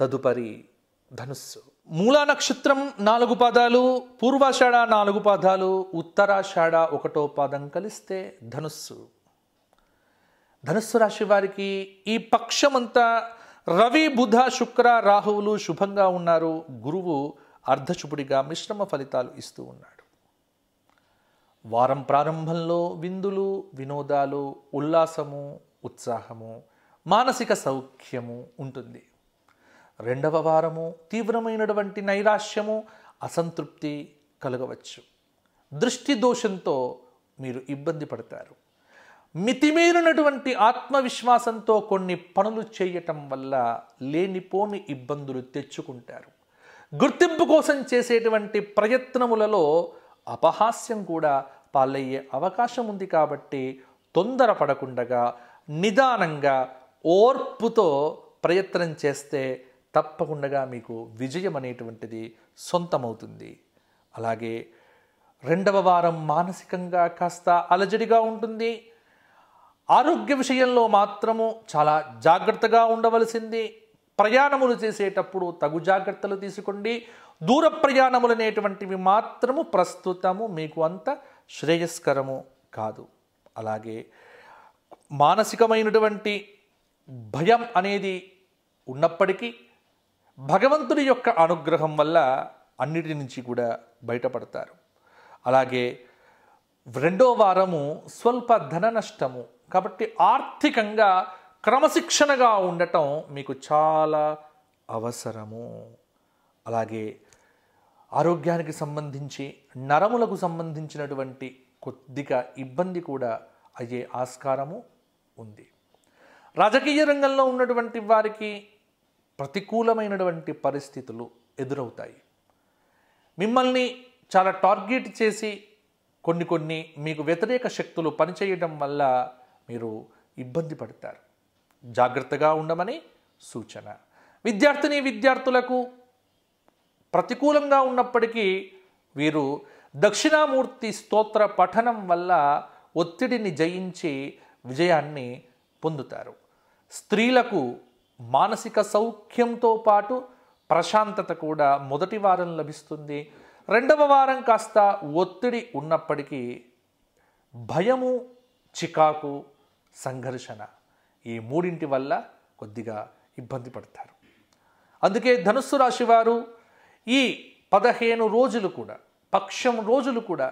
తదుపరి ధనుస్సు మూలా నక్షత్రం నాలుగు పాదాలు పూర్వాషాఢ నాలుగు పాదాలు ఉత్తరాషాఢ ఒకటో పాదం కలిస్తే ధనుస్సు ధనుస్సు రాశి వారికి ఈ పక్షమంతా రవి బుధ శుక్ర రాహువులు శుభంగా ఉన్నారు గురువు అర్ధశుభుడిగా మిశ్రమ ఫలితాలు ఇస్తూ ఉన్నాడు వారం ప్రారంభంలో విందులు వినోదాలు ఉల్లాసము ఉత్సాహము మానసిక సౌఖ్యము ఉంటుంది రెండవ వారము తీవ్రమైనటువంటి నైరాశ్యము అసంతృప్తి కలగవచ్చు దృష్టి దోషంతో మీరు ఇబ్బంది పడతారు మితిమీరినటువంటి ఆత్మవిశ్వాసంతో కొన్ని పనులు చేయటం వల్ల లేనిపోని ఇబ్బందులు తెచ్చుకుంటారు గుర్తింపు కోసం చేసేటువంటి ప్రయత్నములలో అపహాస్యం కూడా పాలయ్యే అవకాశం ఉంది కాబట్టి తొందరపడకుండగా నిదానంగా ఓర్పుతో ప్రయత్నం చేస్తే తప్పకుండా మీకు విజయం అనేటువంటిది సొంతమవుతుంది అలాగే రెండవ వారం మానసికంగా కాస్త అలజడిగా ఉంటుంది ఆరోగ్య విషయంలో మాత్రము చాలా జాగ్రత్తగా ఉండవలసింది ప్రయాణములు చేసేటప్పుడు తగు జాగ్రత్తలు తీసుకోండి దూర ప్రయాణములు అనేటువంటివి మాత్రము ప్రస్తుతము మీకు అంత శ్రేయస్కరము కాదు అలాగే మానసికమైనటువంటి భయం అనేది ఉన్నప్పటికీ భగవంతుడి యొక్క అనుగ్రహం వల్ల అన్నిటి నుంచి కూడా బయటపడతారు అలాగే రెండో వారము స్వల్ప ధన నష్టము కాబట్టి ఆర్థికంగా క్రమశిక్షణగా ఉండటం మీకు చాలా అవసరము అలాగే ఆరోగ్యానికి సంబంధించి నరములకు సంబంధించినటువంటి కొద్దిగా ఇబ్బంది కూడా అయ్యే ఆస్కారము ఉంది రాజకీయ రంగంలో ఉన్నటువంటి వారికి ప్రతికూలమైనటువంటి పరిస్థితులు ఎదురవుతాయి మిమ్మల్ని చాలా టార్గెట్ చేసి కొన్ని కొన్ని మీకు వ్యతిరేక శక్తులు పనిచేయడం వల్ల మీరు ఇబ్బంది పడతారు జాగ్రత్తగా ఉండమని సూచన విద్యార్థిని విద్యార్థులకు ప్రతికూలంగా ఉన్నప్పటికీ వీరు దక్షిణామూర్తి స్తోత్ర పఠనం వల్ల ఒత్తిడిని జయించి విజయాన్ని పొందుతారు స్త్రీలకు మానసిక సౌఖ్యంతో పాటు ప్రశాంతత కూడా మొదటి వారం లభిస్తుంది రెండవ వారం కాస్త ఒత్తిడి ఉన్నప్పటికీ భయము చికాకు సంఘర్షణ ఈ మూడింటి వల్ల కొద్దిగా ఇబ్బంది పడతారు అందుకే ధనుస్సు రాశివారు ఈ పదహేను రోజులు కూడా పక్షం రోజులు కూడా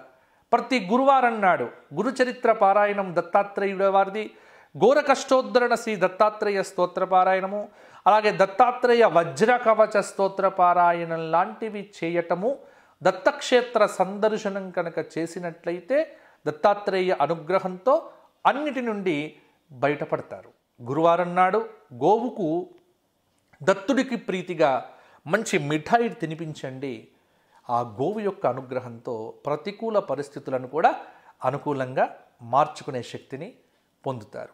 ప్రతి గురువారం నాడు గురుచరిత్ర పారాయణం దత్తాత్రేయుడ వారిది ఘోర కష్టోద్ధరణ శ్రీ దత్తాత్రేయ స్తోత్రపారాయణము అలాగే దత్తాత్రేయ వజ్ర కవచ స్తోత్రపారాయణం లాంటివి చేయటము దత్తక్షేత్ర సందర్శనం కనుక చేసినట్లయితే దత్తాత్రేయ అనుగ్రహంతో అన్నిటి నుండి బయటపడతారు గురువారం నాడు గోవుకు దత్తుడికి ప్రీతిగా మంచి మిఠాయి తినిపించండి ఆ గోవు యొక్క అనుగ్రహంతో ప్రతికూల పరిస్థితులను కూడా అనుకూలంగా మార్చుకునే శక్తిని పొందుతారు